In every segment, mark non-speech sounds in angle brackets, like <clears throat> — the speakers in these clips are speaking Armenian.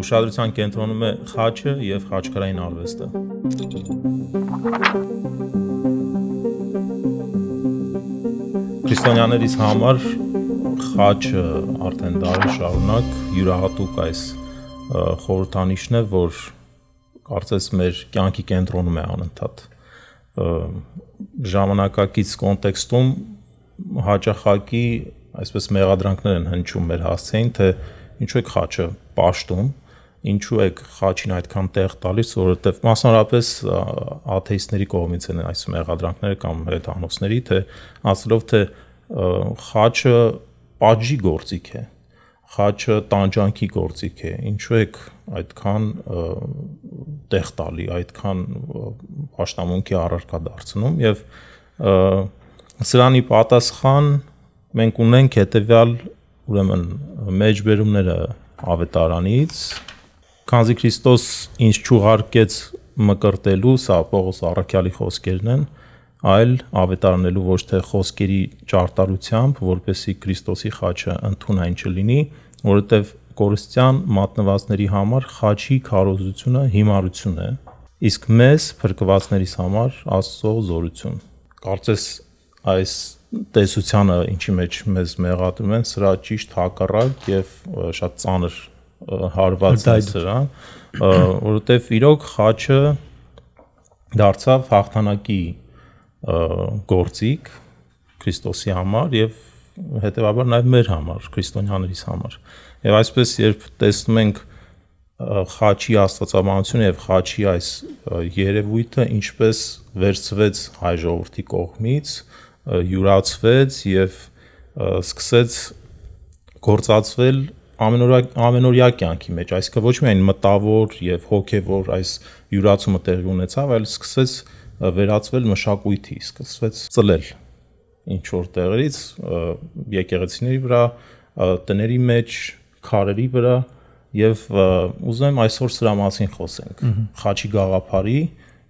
Ուշադրության կենտրոնում է խաչը եւ խաչքարային արվեստը։ Քրիստոնյաներից համար խաչը արդեն դարի շարունակ յուրահատուկ այս խորհրդանիշն է, որ կարծես մեր կյանքի կենտրոնում է անընդհատ։ Ժամանակակից կոնտեքստում հաճախակի այսպես մեղադրանքներ են հնչում մեր հասցեին, թե ինչու է խաչը պաշտում, ինչու է խաչին այդքան տեղ տալիս, որովհետև մասնարապես աթեիստների կողմից են այս մեղադրանքները կամ հեթանոսների, թե ասելով թե խաչը պատժի գործիք է, խաչը տանջանքի գործիք է։ Ինչու է այդքան տեղ տալի, այդքան աշտամունքի առարկա դարձնում եւ սրանի պատասխան մենք ունենք հետեւյալ ուրեմն մեջբերումները ավետարանից քանզի Քրիստոս ինչ ճուղարկեց մկրտելու, սա Պողոս Արաքյալի խոսքերն են, այլ ավետարանելու ոչ թե խոսքերի ճարտարությամբ, որպեսի Քրիստոսի խաչը ընդունային չլինի, որովհետև կորստյան մատնվածների համար խաչի քարոզությունը հիմարություն է, իսկ մեզ փրկվածներիս համար Աստծո զորություն։ Կարծես այս տեսությանը, ինչի մեջ մեզ մեղադրում են, սրա ճիշտ հակառակ եւ շատ ծանր հարված է սրան, որովհետեւ իրոք խաչը դարձավ հաղթանակի գործիք Քրիստոսի համար եւ հետեւաբար նաեւ մեր համար, քրիստոնյաներիս համար։ Եվ այսպես երբ տեսնում ենք խաչի աստվածաբանությունը եւ խաչի այս երևույթը ինչպես վերծվեց հայ ժողովրդի կողմից, յուրացվեց եւ սկսեց գործածվել ամենօրյա ամենօրյա կյանքի մեջ, այսինքն ոչ միայն մտավոր եւ հոգեվոր այս յուրացումը տեղի ունեցավ, այլ սկսեց վերածվել մշակույթի, սկսվեց ծլել ինչ որ տեղերից եկեղեցիների վրա, տների մեջ, քարերի վրա եւ ուզում եմ այսօր սրա մասին խոսենք։ Խաչի գաղափարի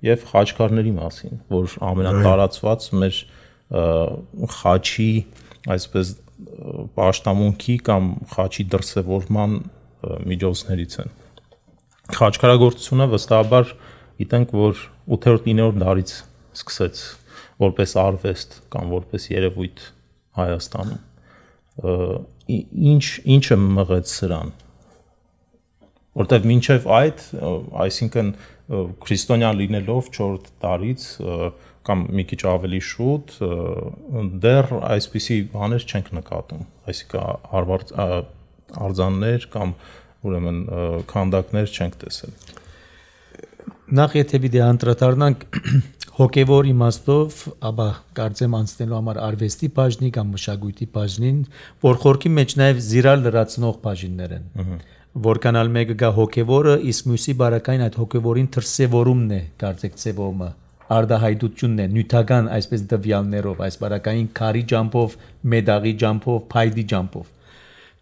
եւ խաչքարների մասին, որ ամենատարածված մեր mm -hmm խաչի, այսպես աշտամունքի կամ խաչի դրսևորման միջոցներից են։ Խաչքարագործությունը վստահաբար գիտենք, որ 8-9-րդ դարից սկսեց որպես արվեստ կամ որպես երևույթ Հայաստանում։ Ինչ ինչը մղեց սրան։ Որտեվ մինչև այդ, այսինքն քրիստոնյա լինելով 4 տարից կամ մի քիչ ավելի շուտ դեռ այսպիսի բաներ չենք նկատում այսինքն Harvard արձաններ կամ ուրեմն քանդակներ չենք տեսել նախ եթե պիտի անդրադառնանք <clears throat> հոգևոր իմաստով, ապա կարծեմ անցնելու համար արվեստի բաժնի կամ մշակույթի բաժնին, որ խորքի մեջ նաև զիրալ լրացնող բաժիններ են։ Որքանալ մեկը գա հոգևորը, իսկ մյուսի բարակային այդ հոգևորին թրսևորումն է, կարծեք ծևումը։ Ա արդահայտությունն է նյութական այսպես դվյալներով, այս բարակային քարի ջամփով, մեդաղի ջամփով, փայտի ջամփով։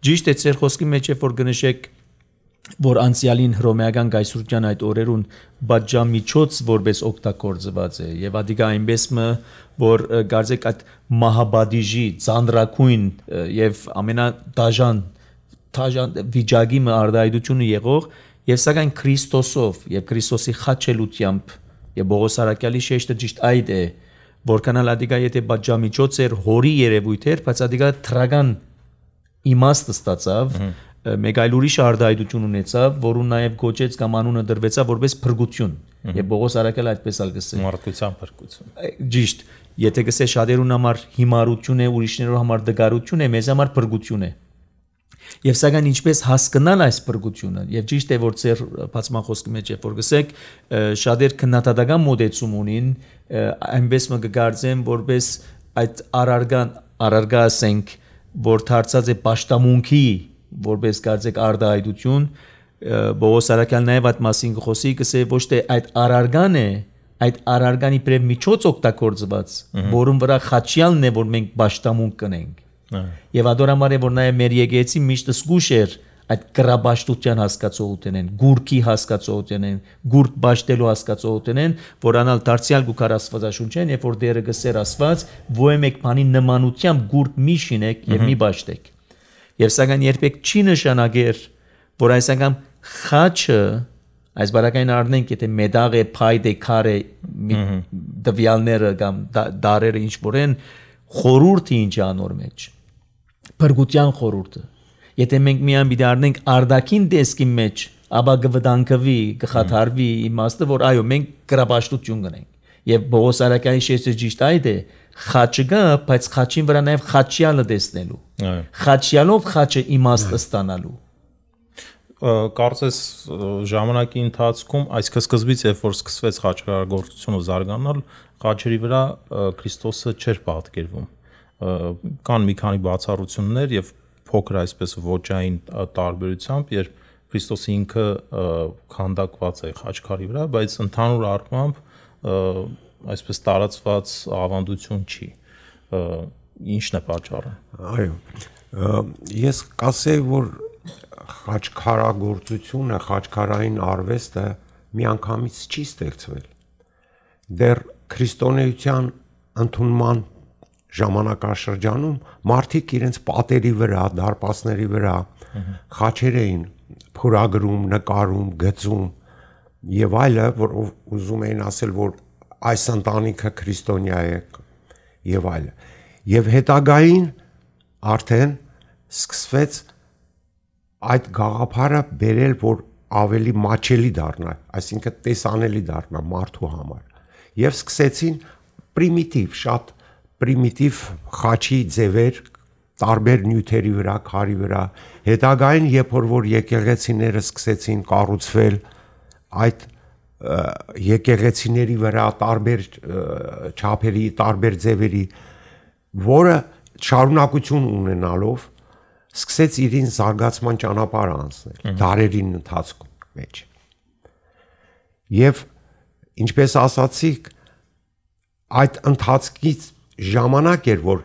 Ճիշտ է ծեր խոսքի մեջ, երբ որ գնշեք որ անցյալին հռոմեական գայսուրճյան այդ օրերուն բաժամիջոց որպես օգտագործված է եւ ադիգա այնպեսը որ գարձեք այդ մահաբադիժի ծանրակույն եւ ամենադաժան տաժան վիճակի մը արդայդությունը եղող եւ սակայն Քրիստոսով եւ Քրիստոսի խաչելությամբ եւ Բողոս Սարակյալի շեշտը ճիշտ այդ է որքանալ ադիգա եթե բաժամիջոց էր հորի երևույթ էր բայց ադիգա թրագան իմաստը ստացավ մեկ այլ ուրիշ արդայդություն ունեցավ, որուն նաև գոչեց կամ անունը դրվեցավ որպես փրկություն։ Եվ Բողոս Արաքելը այդպես ալ գսել։ Մարդկության փրկություն։ Ճիշտ։ Եթե գսե շատերուն համար հիմարություն է, ուրիշներու համար դգարություն է, մեզ համար փրկություն է։ Ա Եվ սակայն ինչպես հասկանալ այս բրգությունը, եւ ճիշտ է որ ծեր բացման խոսքի մեջ երբ որ գսեք, շատեր քննադատական մոդեցում ունին, այնպես մը կգարձեմ, որպես այդ արարգան արարգա ասենք, որ դարձած է աշտամունքի, որպես գարձեք արդայդություն, Բողոս Արաքյանն նաև այդ մասին գխոսի, կսե ոչ թե այդ արարգան է, այդ արարգանի պրեմ միջոց օգտագործված, որում վրա խաչյալն է, որ մենք աշտամունք կնենք Եվ ադորամարը որ նաև մեր եկեցի միշտ զգուշ էր այդ գրաբաշտության հասկացողութենեն, գուրքի հասկացողութենեն, գուրք բաշտելու հասկացողութենեն, որ անալ դարձյալ գուքար աստվածաշունչեն, երբ որ դերը գսեր աստված, ոեմ եք բանի նմանությամբ գուրք մի շինեք եւ մի բաշտեք։ Եվ սակայն երբեք չի նշանակեր, որ այս անգամ խաչը այս բարակային արնենք, եթե մեդաղ է, փայտ է, քար է, դվյալները կամ դարերը ինչ որ են, խորուրդի ինչ անոր մեջ բրգության խորուրդը։ Եթե մենք միայն դառնենք արդակին դեսկի մեջ, ապա կվտանգվի, կխաթարվի իմաստը, որ այո, մենք գրաբաշտություն կնենք։ Եվ բողոսարակային շեշտը ճիշտ այդ է, խաչը գա, բայց խաչին վրա նաև խաչյալը տեսնելու։ Այո։ Խաչյալով խաչը իմաստը ստանալու կարծես ժամանակի ընթացքում, այսքան սկզբից երբ որ սկսվեց խաչքարագործությունը զարգանալ, խաչերի վրա Քրիստոսը չէր պատկերվում կան մի քանի բացառություններ եւ փոքր այսպես ոչային տարբերությամբ, երբ Քրիստոսը ինքը քանդակված է խաչքարի վրա, բայց ընդհանուր առմամբ այսպես տարածված ավանդություն չի։ Ինչն է պատճառը։ Այո։ Ես կասեի, որ խաչքարագործությունը, խաչքարային արվեստը միանգամից չի ստեղծվել։ Դեռ քրիստոնեության ընդունման ժամանակաշրջանում մարդիկ իրենց պատերի վրա, դարպասների վրա խաչեր էին փորագրում, նկարում, գծում եւ այլը, որ ուզում էին ասել, որ այս ընտանիքը քրիստոնյա է եւ այլը։ Եվ հետագային արդեն սկսվեց այդ գաղափարը բերել, որ ավելի մաչելի դառնա, այսինքն տեսանելի դառնա մարդու համար։ Եվ սկսեցին պրիմիտիվ շատ պրիմիտիվ խաչի ձևեր տարբեր նյութերի վրա, քարի վրա։ Հետագային, երբ որ որ եկեղեցիները սկսեցին կառուցվել, այդ եկեղեցիների վրա տարբեր չափերի, տարբեր ձևերի, որը շարունակություն ունենալով սկսեց իրին զարգացման ճանապարհ անցնել դարերին ընթացքում մեջ։ Եվ ինչպես ասացիք, այդ ընթացքից ժամանակ էր, որ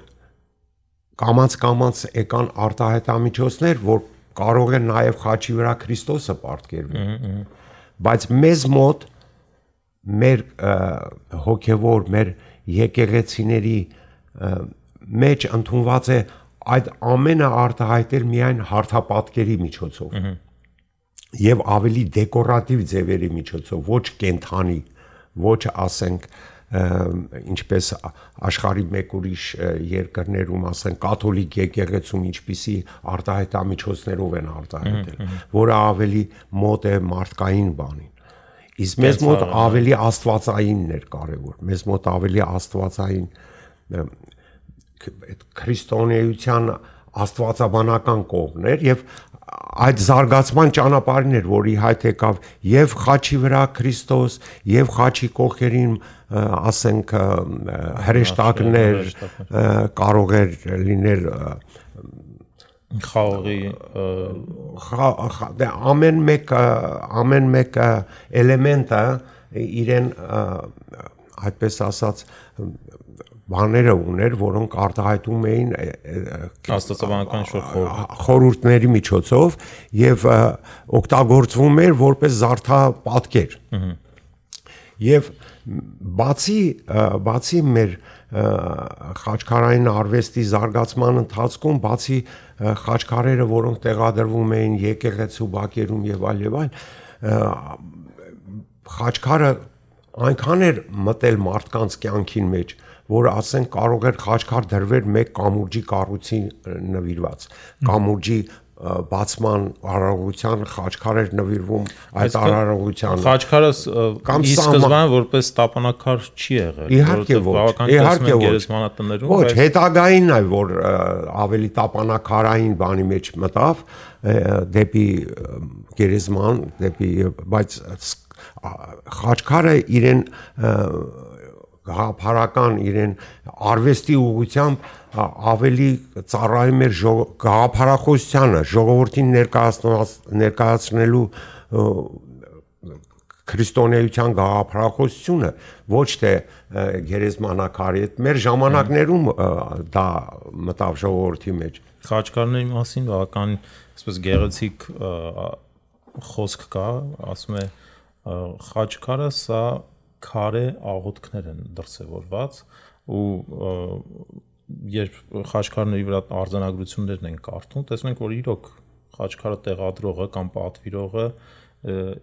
կամած-կամած եկան արտահայտամիջոցներ, որ կարող է նաև խաչի վրա Քրիստոսը պատկերվել։ Բայց մեզ մոտ մեր հոգևոր, մեր եկեղեցիների մեջ ընդունված է այդ ամենը արտահայտել միայն հարթապատկերի միջոցով։ Եվ ավելի դեկորատիվ ձևերի միջոցով, ոչ կենթանի, ոչ ասենք ինչպես աշխարհի մեկ ուրիշ երկրներում, ասենք, կաթոլիկ եկեղեցում ինչպիսի արտահայտամիջոցներով են արտահայտել, որը ավելի մոտ է մարդկային բանին։ Իսկ մեզ մոտ հա։ ավելի աստվածայինն էր կարևոր։ Մեզ մոտ ավելի աստվածային այդ քրիստոնեության աստվածաբանական կողմն էր եւ այդ զարգացման ճանապարհին էր, որի հայտ եկավ եւ խաչի վրա Քրիստոս, եւ խաչի կողքերին, ասենք հրեշտակներ կարող էր լինել խաղի խաղ ամեն մեկ ամեն մեկ էլեմենտը իրեն այդպես ասած բաները ուներ, որոնք արտահայտում էին աստվածաբանական շորխորհուրդ խորհուրդների միջոցով եւ օգտագործվում էր որպես զարդապատկեր։ Եվ բացի բացի մեր խաչքարային արվեստի զարգացման ընթացքում բացի խաչքարերը, որոնք տեղադրվում էին եկեղեցու բակերում եւ այլ եւ այլ, խաչքարը այնքան էր մտել մարդկանց կյանքին մեջ, որ որ ասենք կարող էր խաչքար դրվել մեկ կամուրջի կառույցի նվիրված կամուրջի բացման արարողության խաչքար էր նվիրվում այդ արարողությանը խաչքարը ի սկզբանե որպես տապանակար չի եղել իհարկե ոչ իհարկե ոչ գերեզմանատներում ոչ հետագայինն է որ ավելի տապանակարային բանի մեջ մտավ դեպի գերեզման դեպի բայց խաչքարը իրեն գաղափարական իրեն արվեստի ուղությամբ ավելի ծառայում էր գաղափարախոսությանը, ժողովրդին ներկայացնելու քրիստոնեական գաղափարախոսությունը ոչ թե գերեզմանակարի հետ մեր ժամանակներում դա մտավ ժողովրդի մեջ խաչքարների մասին բավական այսպես գեղեցիկ խոսք կա ասում է խաչքարը սա քարե աղոթքներ են դրսևորված ու երբ խաչքարների վրա արձանագրություններն են կարդում, տեսնենք որ իրոք խաչքարը տեղադրողը կամ պատվիրողը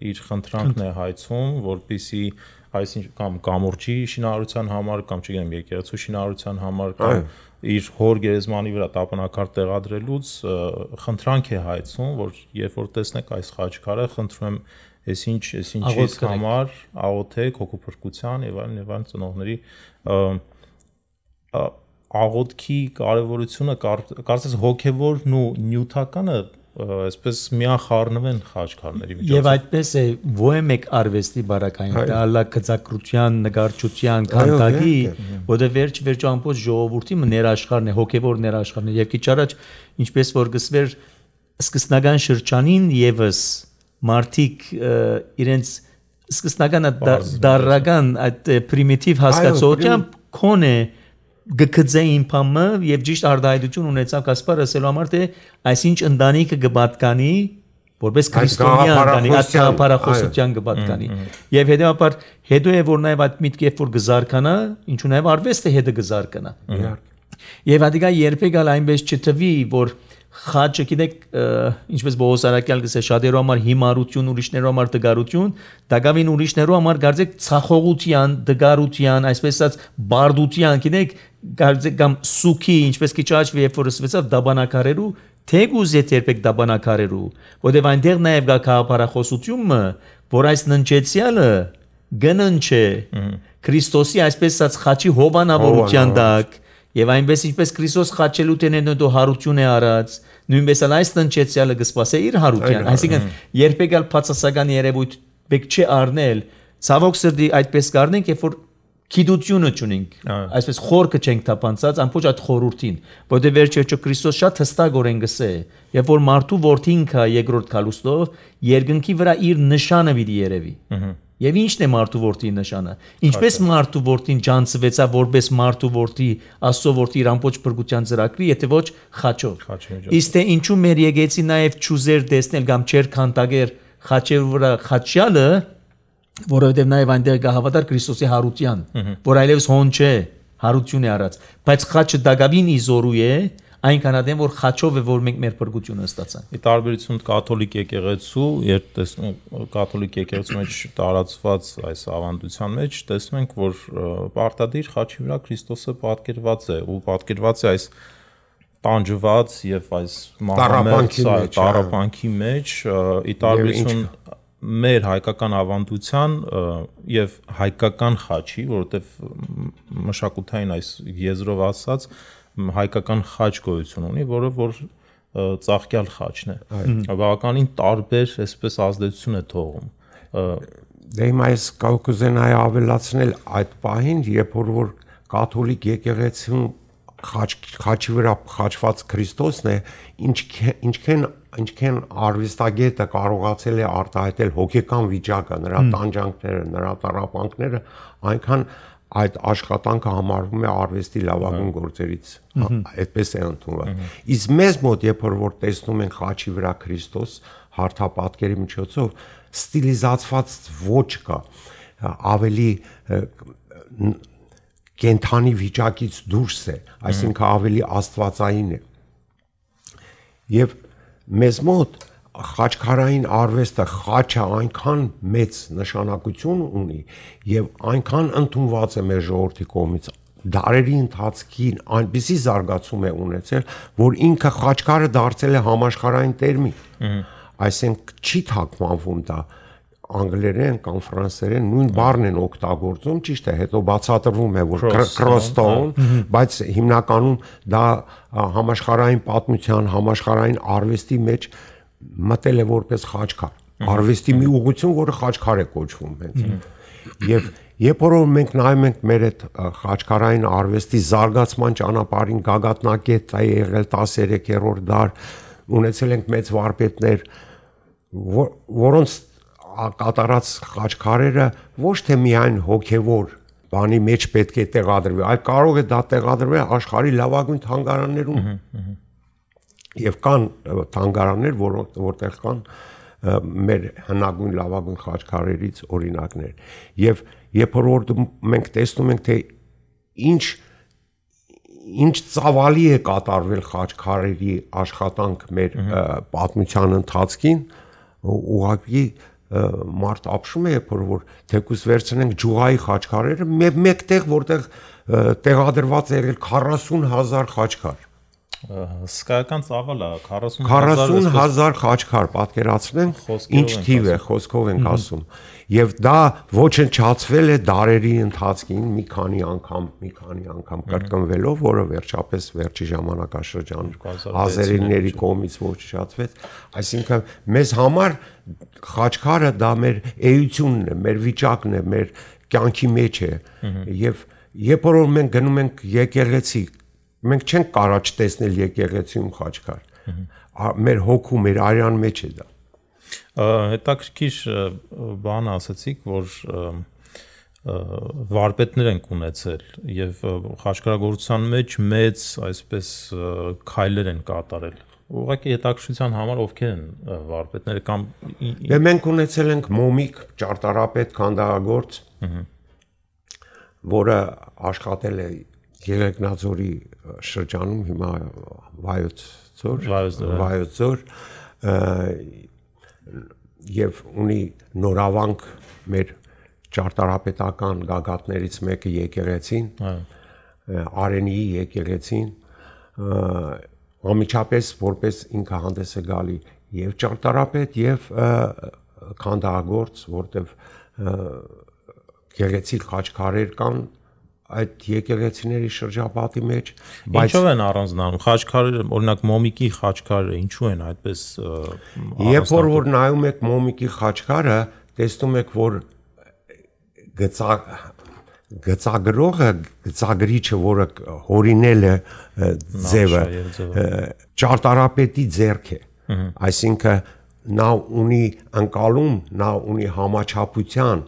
իր խնդրանքն է հայցում, որբիսի այսինչ կամ կամուրջի շինարարության համար կամ չգիտեմ եկեղեցու շինարարության համար կամ իր հոր գերեզմանի վրա տապանակար տեղադրելուց խնդրանք է հայցում, որ երբ որ տեսնեք այս խաչքարը, խնդրում եմ Էս ինչ, էս ինչից համար աղոթեք, հոգուփրկության եւ այլն եւ այլն ծնողների աղոթքի կարևորությունը կարծես հոգեվորն ու նյութականը այսպես միախառնվեն խաչքարների միջոցով։ Եվ այդպես է ոեմեք արվեստի բարակային տալա գծակրության, նկարչության, քանդակի, որը վերջ վերջո ամբողջ ժողովրդի ներաշխարն է, հոգևոր ներաշխարն է։ Եվ քիչ առաջ ինչպես որ գսվեր սկսնական շրջանին եւս մարդիկ իրենց սկսնական դարրական այդ պրիմիտիվ հասկացությամբ կոնե գկծեին փամը եւ ճիշտ արդայդություն ունեցավ Կասպար ասելու համար թե այսինչ ընտանիքը կպատկանի որպես քրիստոնյա ընտանիք, այդ գաղափարախոսության կպատկանի։ Եվ հետեւաբար հետո է որ նաեւ այդ միտքը երբ որ գզարքանա, ինչու նաեւ արվեստը հետը գզարքանա։ Իհարկե։ Եվ ադիգա երբեք այլ այնպես չթվի, որ խաչը գիտեք ինչպես բողոսարակյալ գսե շատերու համար հիմարություն ուրիշներու համար դգարություն դակավին ուրիշներու համար գարձեք ցախողության դգարության այսպես ասած բարդության գիտեք գարձեք կամ սուքի ինչպես քիչ աճվի երբ որ սվեցավ դաբանակարերու թեգուզ եթե երբեք դաբանակարերու որտեվ այնտեղ նաև գա քաղաքապարախոսությունը որ այս ննջեցյալը գնն չէ Քրիստոսի այսպես ասած խաչի հովանավորության դակ Եվ այնպես ինչպես Քրիստոս խաչելու տենենոտո հարություն է արած, նույնպես ան այս տնչեցյալը գսպասե իր հարության։ Այսինքն երբեք էլ փածասական երևույթ բեք չի առնել։ Ցավոք սրդի այդպես կառնենք, երբ որ քիդությունը ճունենք, այսպես խորքը չենք տապանցած ամբողջ այդ խորուրդին, որտեղ վերջերջո Քրիստոս շատ հստակ օրեն գսե, երբ որ մարդու որդին կա երկրորդ քալուստով, երկնքի վրա իր նշանը պիտի երևի։ Ահա Եվ ի՞նչն է մարդու որդի նշանը։ Ինչպես մարդու որդին ջանցվեցա որպես մարդու որդի Աստծո որդի իր ամբողջ բրգության ծրագրի, եթե ոչ խաչով։ Իսկ թե ինչու մեր եկեցի նաև ճուզեր դեսնել կամ չեր քանտագեր խաչի վրա խաչյալը, որովհետև նաև այնտեղ գահավատար Քրիստոսի հարության, որ այլևս հոն չէ, հարություն է առած, բայց խաչը դակավին իզորու է, այնքանադեմ որ խաչով է որ մենք մեր փրկությունը ստացանք։ Ի տարբերություն կաթոլիկ եկեղեցու, երբ տեսնում կաթոլիկ եկեղեցու մեջ տարածված այս ավանդության մեջ տեսնում ենք որ պարտադիր խաչի վրա Քրիստոսը պատկերված է ու պատկերված է այս տանջված եւ այս մահամերձ տարապանքի մեջ ի տարբերություն մեր հայկական ավանդության եւ հայկական խաչի, որովհետեւ մշակութային այս եզրով ասած, հայկական խաչ գոյություն ունի, որը որ ծաղկյալ խաչն է։ Բավականին տարբեր այսպես ազդեցություն է թողում։ Դե հիմա ես կարող կուզենայի ավելացնել այդ պահին, երբ որ որ կաթոլիկ եկեղեցին խաչ խաչի վրա խաչված Քրիստոսն է, ինչ ինչքան ինչքան արվեստագետը կարողացել է արտահայտել հոգեկան վիճակը, նրա տանջանքները, նրա տարապանքները, այնքան այդ աշխատանքը համարվում է արվեստի լավագույն գործերից այդպես է ընդունված իսկ մեզ մոտ երբ որ տեսնում ենք խաչի վրա Քրիստոս հարթապատկերի միջոցով ստիլիզացված ոչ կա ավելի կենթանի վիճակից դուրս է այսինքն ավելի աստվածային է եւ մեզ մոտ խաչքարային արվեստը խաչը այնքան մեծ նշանակություն ունի եւ այնքան ընդունված է մեր ժողովրդի կողմից դարերի ընթացքին այնպիսի զարգացում է ունեցել, որ ինքը խաչքարը դարձել է համաշխարհային տերմին։ Այսինքն չի թարգմանվում դա անգլերեն կամ ֆրանսերեն նույն բառն են օգտագործում, ճիշտ է, հետո բացատրվում է որ crossstone, հա, հա, հա, բայց հիմնականում դա համաշխարհային պատմության, համաշխարհային արվեստի մեջ մտել է որպես խաչքար, արվեստի մի ուղություն, որը խաչքար է կոչվում հենց։ Եվ երբ որ մենք նայում ենք մեր այդ խաչքարային արվեստի զարգացման ճանապարհին գագաթնակետ է եղել 13-րդ դար, ունեցել ենք մեծ վարպետներ, որ, որոնց կատարած խաչքարերը ոչ թե միայն հոգևոր բանի մեջ պետք է տեղադրվի, այլ կարող է դա տեղադրվել աշխարհի լավագույն թանգարաններում։ Հհհ Եվ կան թանգարաններ, որոնք որտեղ կան մեր հնագույն լավագույն խաչքարերից օրինակներ։ Եվ երբ որ մենք տեսնում ենք թե ինչ ինչ ծավալի է կատարվել խաչքարերի աշխատանք մեր պատմության ընթացքին, ուղղակի մարդ ապշում է, որ որ թեկուս վերցնենք ջուղայի խաչքարերը մեկտեղ, որտեղ տեղադրված է եղել 40000 խաչքար Հսկայական ծավալ է 40000 40000 խաչքար, պատկերացնենք, ինչ թիվ է, խոսքով ենք ասում։ Եվ դա ոչնչացվել է դարերի ընթացքին մի քանի անգամ, մի քանի անգամ կրկնվելով, որը վերջապես վերջի ժամանակաշրջանում ազերիների հա։ կողմից ոչնչացվեց։ Այսինքն մեզ համար խաչքարը դա մեր էությունն է, մեր վիճակն է, մեր կյանքի մեջ է։ Եվ երբ որ մենք գնում ենք եկեղեցի, մենք չենք կարաչ տեսնել եկեղեցիում խաչքար։ Մեր հոգու, մեր արյան մեջ է դա։ Հետաքրքիր բան ասացիք, որ վարպետներ ենք ունեցել եւ խաչքարագործության մեջ մեծ այսպես քայլեր են կատարել ուղղակի հետաքրքրության համար ովքեր են վարպետները կամ Դե մենք ունեցել ենք մոմիկ ճարտարապետ քանդակագործ որը աշխատել է Գերեգնաձորի շրջանում հիմա Վայոց ծոր Վայոց ծոր եւ ունի նորավանք մեր ճարտարապետական գագաթներից մեկը եկեղեցին Արենիի եկեղեցին ամիջապես որպես ինքը հանդես է գալի եւ ճարտարապետ եւ քանդահագործ որտեվ գեղեցիկ խաչքարեր կան այդ եկեղեցիների շրջապատի մեջ, բայց ինչով են առանձնանում խաչքարերը, օրինակ մոմիկի խաչքարը, ինչու են այդպես Երբ որ որ նայում եք մոմիկի խաչքարը, տեսնում եք, որ գծա գծագրողը, գծագրիչը, որը հորինել է ձևը, ճարտարապետի ձեռք է։ Այսինքն նա ունի անկալում, նա ունի համաչափության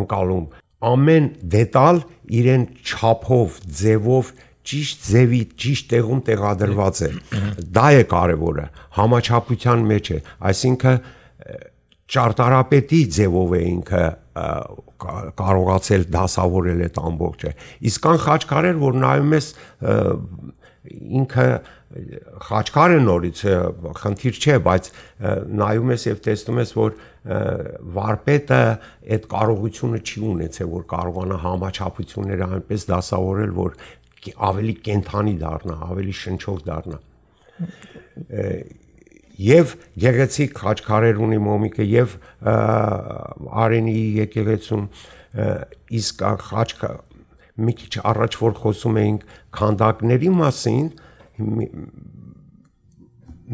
անկալում ամեն դետալ իրեն չափով, ձևով ճիշտ ձևի ճիշտ տեղում տեղադրված է։ Դա է կարևորը։ Համաչափության մեջ է, այսինքն ճարտարապետի ձևով է ինքը կարողացել դասավորել այդ ամբողջը։ Իսկան խաչքար էր, որ նայում ես ինքը և, խաչքարը նորից խնդիր չէ, բայց նայում ես եւ տեսնում ես, որ վարպետը այդ կարողությունը չի ունեցել, որ կարողանա համաչափությունները այնպես դասավորել, որ ավելի կենթանի դառնա, ավելի շնչող դառնա։ Եվ գեղեցիկ խաչքարեր ունի մոմիկը եւ արենիի եկեղեցում իսկ խաչքա մի քիչ առաջ որ խոսում էինք քանդակների մասին,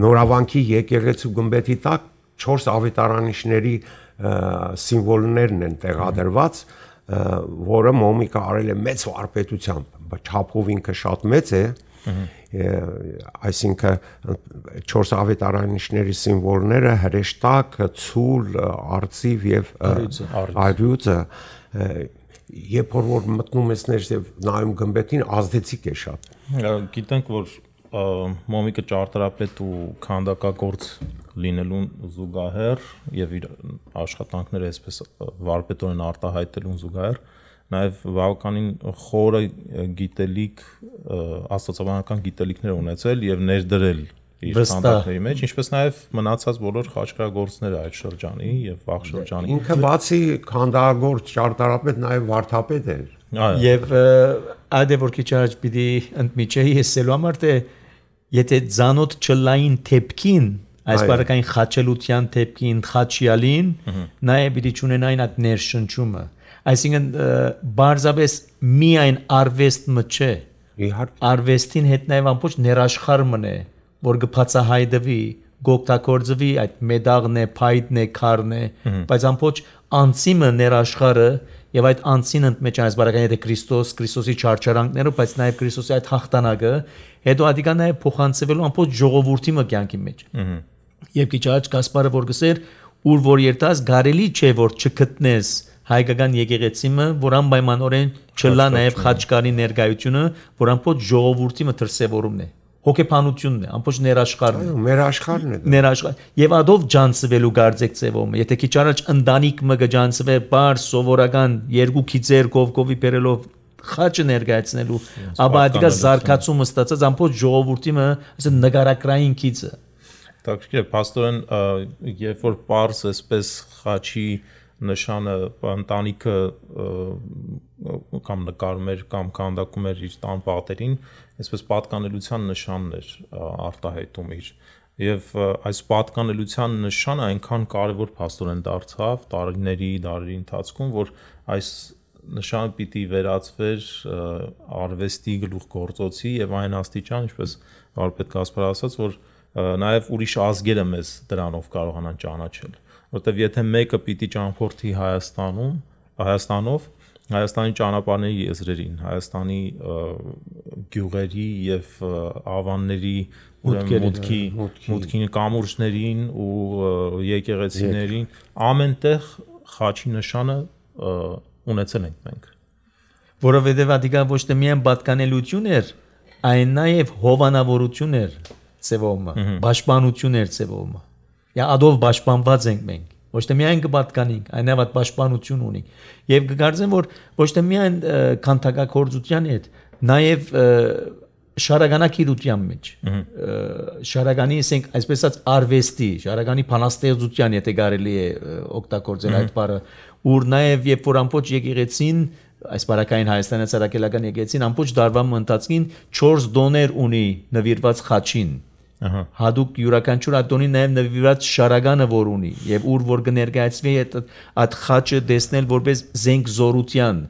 նորավանքի եկեղեցու գմբեթի տակ 4 ավետարանիշների սիմվոլներն են տեղադրված, որը մոմիկը արել է մեծ վարպետությամբ, չափով ինքը շատ մեծ է, այսինքն 4 ավետարանիշների սիմվոլները հրեշտակ, ցուլ, արծիվ եւ արյուծը երբ որ մտնում ես ներս եւ նայում գմբեթին ազդեցիկ է շատ։ հա, Գիտենք որ մոմիկը ճարտարապետ ու քանդակագործ լինելուն զուգահեռ եւ իր աշխատանքները այսպես վարպետորեն արտահայտելուն զուգահեռ նաև բավականին խորը գիտելիք աստոցաբանական գիտելիքներ ունեցել եւ ներդրել իր ստանդարտների մեջ, ինչպես նաև մնացած բոլոր խաչքարագործները այդ շրջանի եւ վաղ շրջանի։ Ինքը բացի քանդակագործ ճարտարապետ նաև վարդապետ էր։ Եվ այդ է որ քիչ առաջ պիտի ընդմիջեի, ես ելու համար թե եթե ցանոթ չլային թեփքին, այս բարակային խաչելության թեփքին, խաչյալին, նաև պիտի ճունենային այդ ներշնչումը։ Այսինքն բարձաբես միայն արվեստը չէ։ Իհարկե արվեստին հետ նաև ամբողջ ներաշխարհն է, որ գփացահայտվի, գոկտակորձվի այդ մեդաղն է, փայտն է, քարն է, բայց ամբողջ անցիմը ներաշխարը եւ այդ անցին ընդմեջ այս բարակային եթե Քրիստոս, Քրիստոսի չարչարանքները, բայց նաեւ Քրիստոսի այդ հաղթանակը հետո ադիկա նաեւ փոխանցվելու ամբողջ ժողովրդի մը կյանքի մեջ։ Ահա։ Երբ քիչ առաջ Գասպարը որ գսեր, ուր որ երտաս գարելի չէ որ չգտնես հայկական եկեղեցիմը, որ անպայմանորեն չլա նաև խաչկարի ներկայությունը, որ ամբողջ ժողովրդի մը դրսևորումն է հոգեբանությունն է, ամբողջ ներաշխարհն է։ Մեր աշխարհն է։ Ներաշխարհ։ Եվ ադով ջանցվելու գարձեք ծևում, եթե քիչ առաջ ընտանիք մը գջանցվե բար սովորական երկու քիծեր կովկովի բերելով խաչը ներգայացնելու, ապա այդիկա զարգացումը ստացած ամբողջ ժողովրդի մը, այսինքն նկարակրային քիծը։ Տակշկե, աստորեն, երբ որ պարս այսպես խաչի նշանը ընտանիքը կամ նկարում էր կամ կանդակում էր իր տան պատերին, այսպես պատկանելության նշաններ արտահայտում իր եւ այս պատկանելության նշանը այնքան կարեւոր փաստորեն դարձավ տարիների դարերի ընթացքում, որ այս նշանը պիտի վերածվեր արվեստի գլուխգործոցի եւ այն աստիճան, ինչպես վարպետ Գասպար ասաց, որ նաև ուրիշ ազգերը մեզ դրանով կարողանան ճանաչել։ Ա որտեվ եթե մեկը պիտի ճամփորդի Հայաստանում, Հայաստանով, Հայաստանի ճանապարհների եզրերին, Հայաստանի գյուղերի եւ ավանների մուտքի մուտքին կամուրջներին ու եկեղեցիներին ամենտեղ խաչի նշանը ունեցել ենք մենք որովհետև ադիկա ոչ թե միայն պատկանելություն էր այն նաեւ հովանավորություն էր ծևումը պաշտպանություն էր ծևումը Դա ադով պաշտպանված ենք մենք։ Ոչ թե միայն կպատկանենք, այնավ այդ պաշտպանություն ունենք։ Եվ կգարձեմ, որ ոչ թե միայն քանթակակորձության հետ, նաև շարագանակիրության մեջ շարագանի ասենք այսպես ասած արվեստի շարագանի փանաստեղծության եթե կարելի է օգտագործել այդ բառը ուր նաև երբ որ ամբողջ եկեղեցին այս բարակային հայաստանից արակելական եկեղեցին ամբողջ դարվա ընթացքին 4 դոներ ունի նվիրված խաչին Ահա։ Հadoop յուրաքանչյուր ատոնի նաև նվիրված շարականը որ ունի եւ ուր որ կներկայացվի այդ այդ խաչը դեսնել որպես զենք զորության,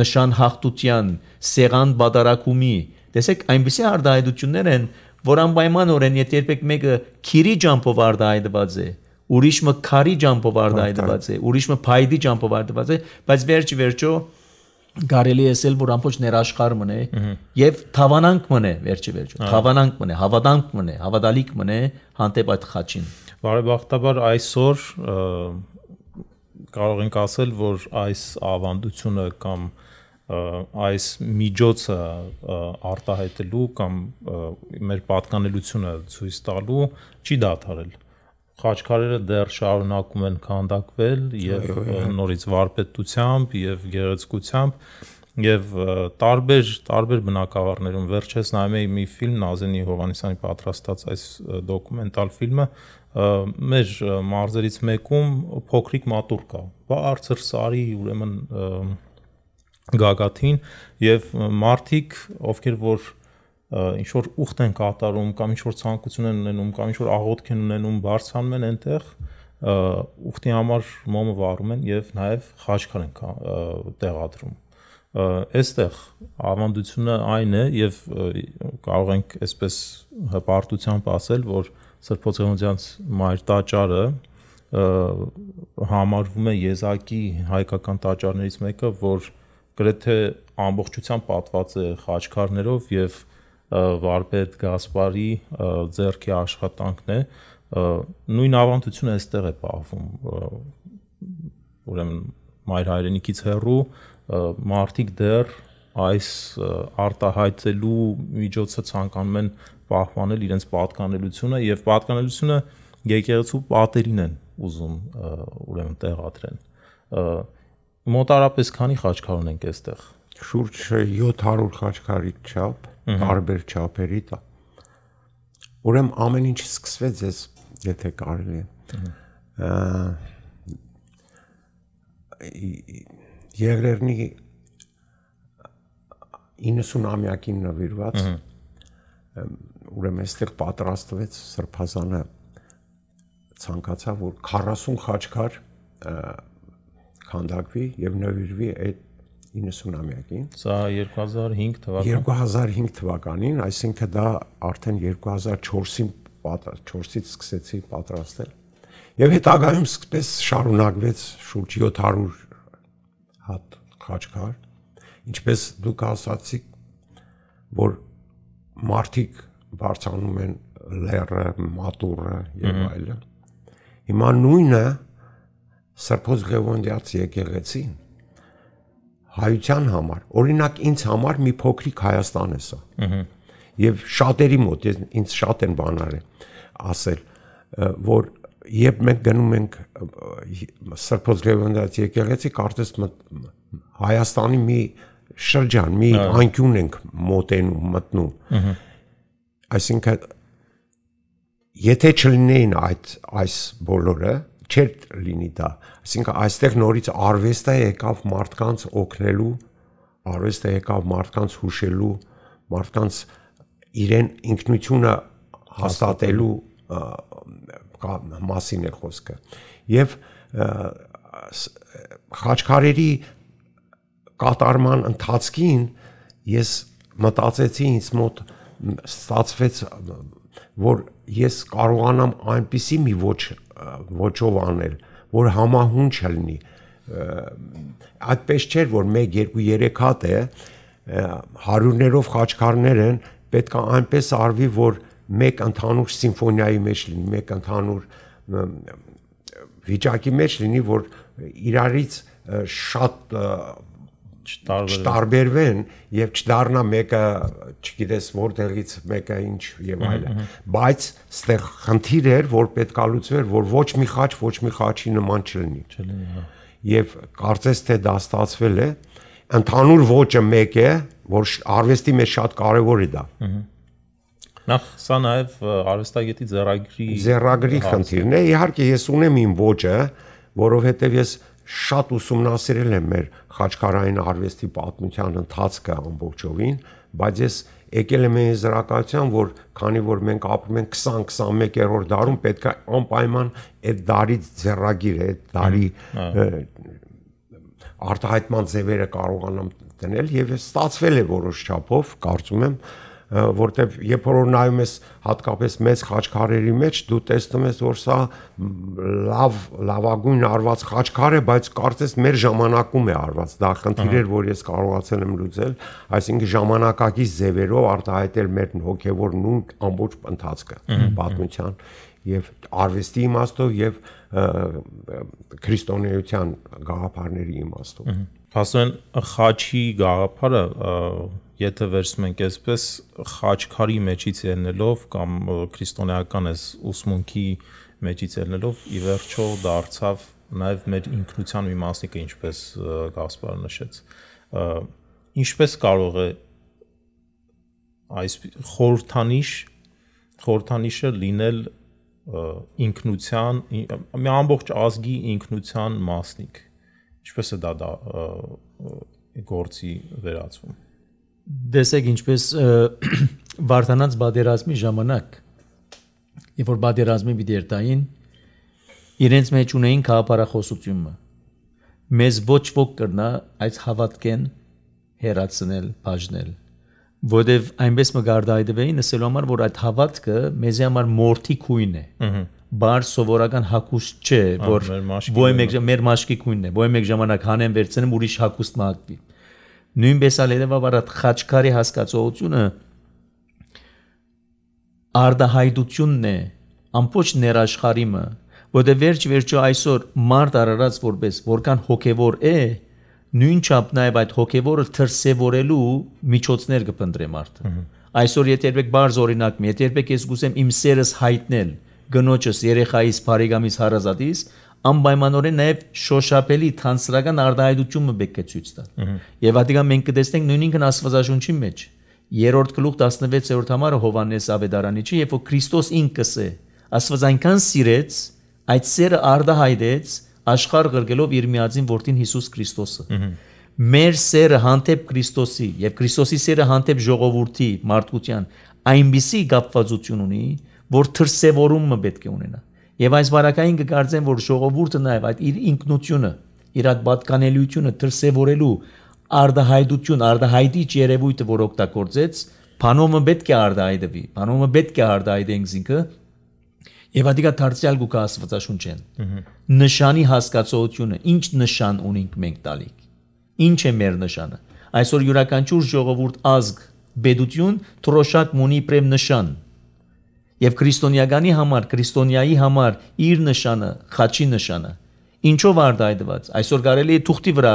նշան հաղթության, սեղան բادرակումի։ Տեսեք, այնպիսի արդայդություններ են, որ անպայմանորեն եթե երբեք մեկը քիրի ջամփով արդայդված է, ուրիշը քարի ջամփով արդայդված է, ուրիշը փայդի ջամփով արդայդված է, բայց վերջի վերջո վերջ կարելի է ասել, որ ամբողջ ներաշխարհ մնե եւ թավանանք մնե վերջի վերջո։ Թավանանք մնե, հավատանք մնե, հավատալիք մնե հանդեպ այդ խաչին։ Բարեբախտաբար այսօր կարող ենք ասել, որ այս ավանդությունը կամ այս միջոցը արտահայտելու կամ մեր պատկանելությունը ցույց տալու չի դադարել։ դա խաչքարերը դեռ շարունակում են քանդակվել եւ նորից վարպետությամբ եւ գեղեցկությամբ եւ տարբեր տարբեր բնակավարներում վերջերս նայում էի մի ֆիլմ Նազենի Հովանեսյանի պատրաստած այս դոկումենտալ ֆիլմը մեր մարզերից մեկում փոքրիկ մատուռ կա բարձր սարի ուրեմն գագաթին եւ մարտիկ ովքեր որ ինչ որ ուխտ են կատարում կամ ինչ որ ցանկություն են ունենում կամ ինչ որ աղոթք են ունենում բարձանում են այնտեղ ուխտի համար մոմը վառում են եւ նաեւ խաչքար են տեղադրում այստեղ ավանդությունը այն է եւ կարող ենք այսպես հպարտությամբ ասել, որ Սրբոցեոնցյանց մայր տաճարը համարվում է եզակի հայկական տաճարներից մեկը, որ գրեթե ամբողջությամբ պատված է խաչքարներով եւ վարպետ Գասպարի ձերքի աշխատանքն է նույն ավանդությունը այստեղ է պահվում ուրեմն մայր հայրենիքից հեռու մարդիկ դեռ այս արտահայտելու միջոցը ցանկանում են պահպանել իրենց պատկանելությունը եւ պատկանելությունը եկեղեցու պատերին են ուզում ուրեմն տեղադրեն մոտարապես քանի խաչքար ունենք այստեղ շուրջ 700 խաչքարիկ չափ, տարբեր չափերի տա։ Ուրեմն ամեն ինչ սկսվեց ես, եթե կարելի է։ Եղերնի 90-ամյակին նվիրված ուրեմն այստեղ պատրաստվեց սրբազանը ցանկացա որ 40 խաչքար քանդակվի եւ նվիրվի այդ 90-ամյակին։ Սա 2005 թվականին։ 2005 թվականին, այսինքն դա արդեն 2004-ին 4-ից սկսեցի պատրաստել։ Եվ հետագայում սկսեց շարունակվեց շուրջ 700 հատ խաչքար, ինչպես դուք ասացիք, որ մարտիկ բարձանում են լերը, մատուրը եւ այլն։ Հիմա նույնը Սրբոց Ղևոնդիաց եկեղեցին հայության համար, օրինակ ինձ համար մի փոքրիկ Հայաստան է սա։ Ահա։ Եվ շատերի մոտ ես ինձ շատ են բանարը ասել, որ երբ մենք գնում ենք Սրբոց Լևոնդից եկեղեցի, կարծես Հայաստանի մի շրջան, մի անկյուն ենք մոտենում, մտնում։ Ահա։ Այսինքն եթե չլինեին այդ այս բոլորը, չէր լինի դա։ Այսինքն այստեղ նորից արվեստը եկավ մարդկանց օգնելու, արվեստը եկավ մարդկանց հուշելու, մարդկանց իրեն ինքնությունը հաստատելու մասին է խոսքը։ Եվ խաչքարերի կատարման ընթացքին ես մտածեցի ինձ մոտ ստացվեց որ ես կարողանամ այնպիսի մի ոչ ոչով անել, որ համահունչ լինի։ Այդպես չէր, որ 1 2 3 հատ է հարյուրներով խաչքարներ են, պետք է այնպես արվի, որ մեկ ընդհանուր սիմֆոնիայի մեջ լինի, մեկ ընդհանուր վիճակի մեջ լինի, որ իրարից շատ և, չտարբերվեն եւ չդառնա մեկը, չգիտես, որտեղից մեկը ինչ եւ այլն։ Բայց ստեղ խնդիր էր, որ պետք է լուծվեր, որ ոչ մի խաչ, ոչ մի խաչի նման չլինի։ Չլինի, հա։ Եվ կարծես թե դա ստացվել է։ Ընդհանուր ոճը մեկ է, որ արվեստի մեջ շատ կարեւոր է դա։ Ահա նախ սա նաև արվեստագետի ձեռագրի ձեռագրի խնդիրն է իհարկե ես ունեմ իմ ոճը որովհետև ես շատ ուսումնասիրել եմ մեր խաչքարային արվեստի պատմության ընթացքը ամբողջովին, բայց ես եկել եմ այս զրակացիան, որ քանի որ մենք ապրում ենք 20-21-րդ դարում, պետք է անպայման այդ դարից ձեռագիր, այդ դարի հա։ արտահայտման ձևերը կարողանամ դնել եւ ստացվել է որոշ չափով, կարծում եմ, որտեվ երբ որ նայում ես հատկապես մեծ խաչքարերի մեջ դու տեսնում ես որ սա լավ լավագույն արված խաչքար է բայց կարծես մեր ժամանակում է արված դա խնդիր էր որ ես կարողացել եմ լուծել այսինքն ժամանակակից ձևերով արտահայտել մեր հոգևոր նույն ամբողջ ընթացքը պատմության եւ արվեստի իմաստով եւ քրիստոնեական գաղափարների իմաստով հասուն խաչի գաղափարը եթե վերցում ենք այսպես խաչքարի մեջից ելնելով կամ քրիստոնեական էս ուսմունքի մեջից ելնելով ի վերջո դարձավ նաև մեր ինքնության մի մասնիկը ինչպես Գասպար նշեց ինչպես կարող է այս խորթանիշ խորթանիշը լինել ինքնության մի ամբողջ ազգի ինքնության մասնիկ ինչպես է դա դա գործի վերածվում Դեսեք ինչպես <clears throat> Վարդանանց բادرազմի ժամանակ երբ որ բادرազմի մի դերտային իրենց մեջ ունեին քաղաքապարախոսությունը մեզ ոչ ոք կրնա այս հավատքեն հերացնել, բաժնել որտեվ այնպես մգարդայդվեին ասելու համար որ այդ հավատքը մեզի համար մորթի քույն է բար սովորական հակուստ չէ որ ոյ մեկ մեր մաշկի քույնն է ոյ մեկ ժամանակ հանեմ վերցնեմ ուրիշ հակուստ մակվի նույնպես ալ երևաբար այդ խաչքարի հասկացողությունը արդահայդությունն է ամբողջ ներաշխարիմը որտեղ վերջ վերջո այսօր մարդ արարած որպես որքան հոգևոր է նույն չափ նաև այդ հոգևորը թրսևորելու միջոցներ կփնտրե մարդը այսօր եթե երբեք բարձ օրինակ մի եթե երբեք ես գուսեմ իմ սերս հայտնել գնոջս երեխայիս բարեկամիս հարազատիս անպայմանորեն նաև շոշափելի թանսրական արդահայտությունը պետք է ցույց տա։ Եվ ադիգա մենք կտեսնենք նույն ինքն Աստվածաշունչի մեջ երրորդ գլուխ 16-րդ համարը Հովանես Ավետարանիչի, երբ որ Քրիստոս ինքս է, Աստված այնքան սիրեց, այդ սերը արդահայտեց աշխարհ գրգելով իր միածին որդին Հիսուս Քրիստոսը։ Մեր սերը հանդեպ Քրիստոսի եւ Քրիստոսի սերը հանդեպ ժողովրդի մարդկության այնպիսի գապվածություն ունի, որ թրսեւորումը պետք է ունենա։ Եվ այս բարակային կգարձեն, որ ժողովուրդը նաև այդ իր ինքնությունը, իր այդ պատկանելիությունը դրսևորելու արդահայտություն, արդահայտիչ երևույթը, որ օգտագործեց, Փանոմը պետք է արդահայտվի։ Փանոմը պետք է արդահայտենք ինքը։ Եվ ադիկա դարձյալ գուկա աստվածաշունչեն։ Նշանի հասկացողությունը, ինչ նշան ունենք մենք տալիք։ Ինչ է մեր նշանը։ Այսօր յուրաքանչյուր ժողովուրդ ազգ, բեդություն, թրոշակ մունի պրեմ նշան։ Եվ քրիստոնյականի համար, քրիստոնյայի համար իր նշանը, խաչի նշանը ինչով արդայդված այսօր կարելի է թուղթի վրա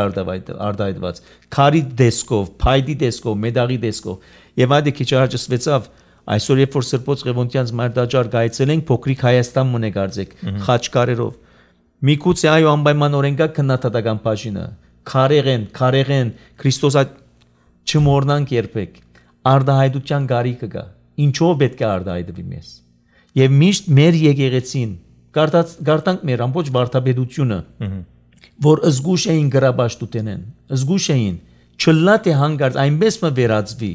արդայդված քարի դեսկով, փայտի դեսկով, մեդաղի դեսկով եւ այդ քիչ հաճսվեցավ այսօր երբ որ Սրբոց Ղևոնդյանց մարդաճար գայցել ենք փոքրիկ Հայաստան մնեկարձեք խաչկարերով միգուցե այո անպայմանորեն կա քննադատական բաժինը քարեղեն, քարեղեն Քրիստոս այդ չմոռնանք երբեք արդահայտության գարի կգա կա ինչով պետք է արդայդվի մեզ։ Եվ միշտ մեր եկեղեցին գարտանք մեր ամբողջ վարդապետությունը, որ զգուշ էին գրաբաշտութենեն, զգուշ էին չլա թե հանգարց այնպես մը վերածվի,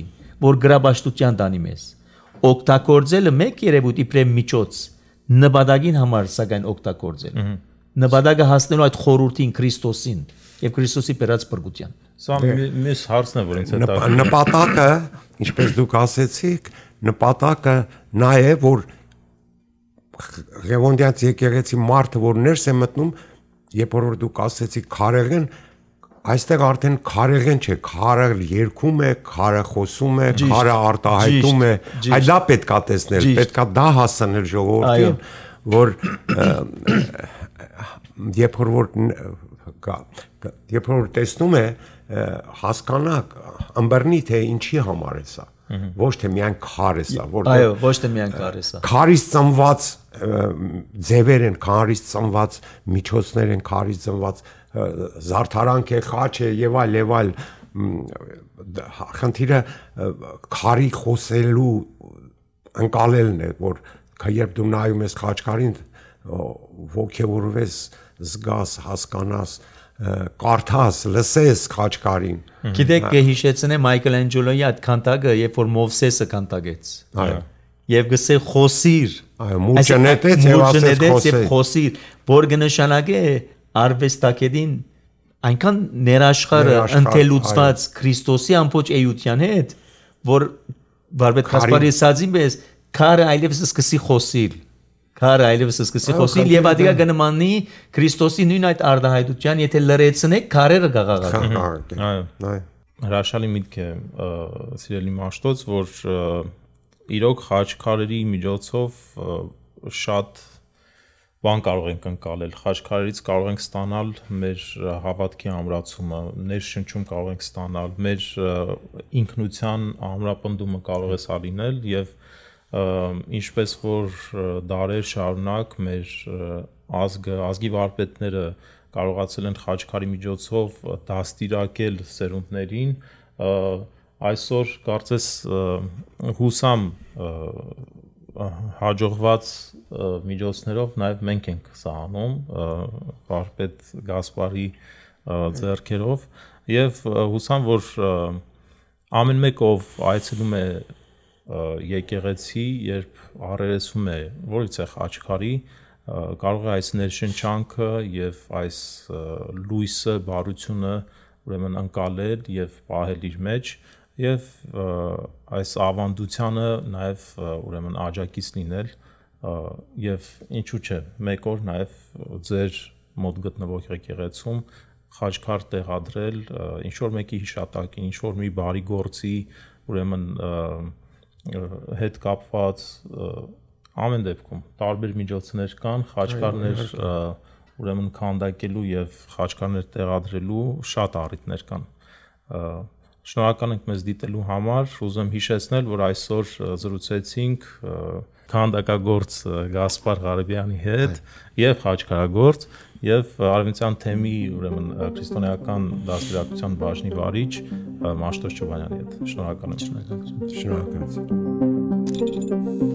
որ գրաբաշտության տանի մեզ։ Օգտագործելը մեկ երևույթ իբրեմ միջոց, նպատակին համար սակայն օգտագործել։ Նպատակը հասնելու այդ խորհրդին Քրիստոսին եւ Քրիստոսի բերած բրգության։ Սա մեծ հարցն է, որ ինձ հետ է։ Նպատակը, ինչպես դուք ասեցիք, նպատակը նա է, որ Ղևոնդյանց եկեղեցի մարդը, որ ներս է մտնում, երբ որ դուք ասեցի քարեղեն, այստեղ արդեն քարեղեն չէ, քարը երկում է, քարը խոսում է, քարը արտահայտում է։ Այդ դա պետքա տեսնել, պետքա դա հասանել ժողովրդին, որ երբ որ որ կա, երբ որ տեսնում է, հասկանա, ըմբռնի թե ինչի համար է սա։ Ա ոչ թե միայն քարեսա, որտեղ Այո, ոչ թե միայն քարեսա։ Քարից ծնված ձևեր են, քարից ծնված միջոցներ են, քարից ծնված զարդարանք է, խաչ է եւ այլ եւ այլ խնդիրը քարի խոսելու անցալելն է, որ երբ դու նայում ես խաչքարին, ողքեվորվես, զգաս, հասկանաս, կարդաս, լսես Խաչկարին։ Գիտեք, կհիշեցնե Մայքլ Անջելոյի այդ կանտակը, երբ որ Մովսեսը կանտակեց։ Այո։ Եվ գսե խոսիր։ Այո, մուջնետեց եւ ասեց խոսիր։ Խոսիր, որ կնշանակե արվեստակետին այնքան ներաշխարը ընթելուցված Քրիստոսի ամբողջ էության հետ, որ Վարպետ Կասպարի Սազինպես քարը այլևս սկսի խոսիլ։ Քարը այլևս սկսի խոսին եւ ադիգա գնմանի Քրիստոսի նույն այդ արդահայտության, եթե լրացնեք, քարերը գաղաղակը։ Այո։ Այո։ Հրաշալի միտք է, սիրելի Մաշտոց, որ իրոք խաչքարերի միջոցով շատ բան կարող ենք ընկալել։ Խաչքարերից կարող ենք ստանալ մեր հավատքի ամրացումը, ներշնչում կարող ենք ստանալ, մեր ինքնության ամրապնդումը կարող է սա լինել եւ ինչպես որ դարեր շարունակ մեր ազգը, ազգի վարպետները կարողացել են խաչքարի միջոցով դաստիարակել սերունդներին, այսօր կարծես հուսամ հաջողված միջոցներով նաև մենք ենք սա անում վարպետ Գասպարի ձեռքերով եւ հուսամ որ ամեն մեկ ով այցելում է եկեղեցի, երբ առերեսում է, որից է խաչքարի, կարող է այս ներշնչանքը եւ այս լույսը, բարությունը ուրեմն անցալել եւ պահել իր մեջ եւ այս ավանդությանը նաեւ ուրեմն աջակից լինել եւ ինչու՞ չէ մեկ օր նաեւ ձեր մոտ գտնվող եկեղեցում խաչքար տեղադրել ինչ որ մեկի հիշատակին, ինչ որ մի բարի գործի, ուրեմն և, հետ կապված ամեն դեպքում տարբեր միջոցներ կան, խաչքարներ ուրեմն քանդակելու եւ խաչքարներ տեղադրելու շատ առիթներ կան։ Շնորհակալ ենք մեզ դիտելու համար։ Ուզում հիշեցնել, որ այսօր զրուցեցինք քանդակագործ Գասպար Ղարաբյանի հետ եւ խաչքարագործ եւ արևմտյան թեմի ուրեմն քրիստոնեական դաստիարակության բաժնի վարիչ Մաշտոց Չոբանյանի հետ։ Շնորհակալություն։ Շնորհակալություն։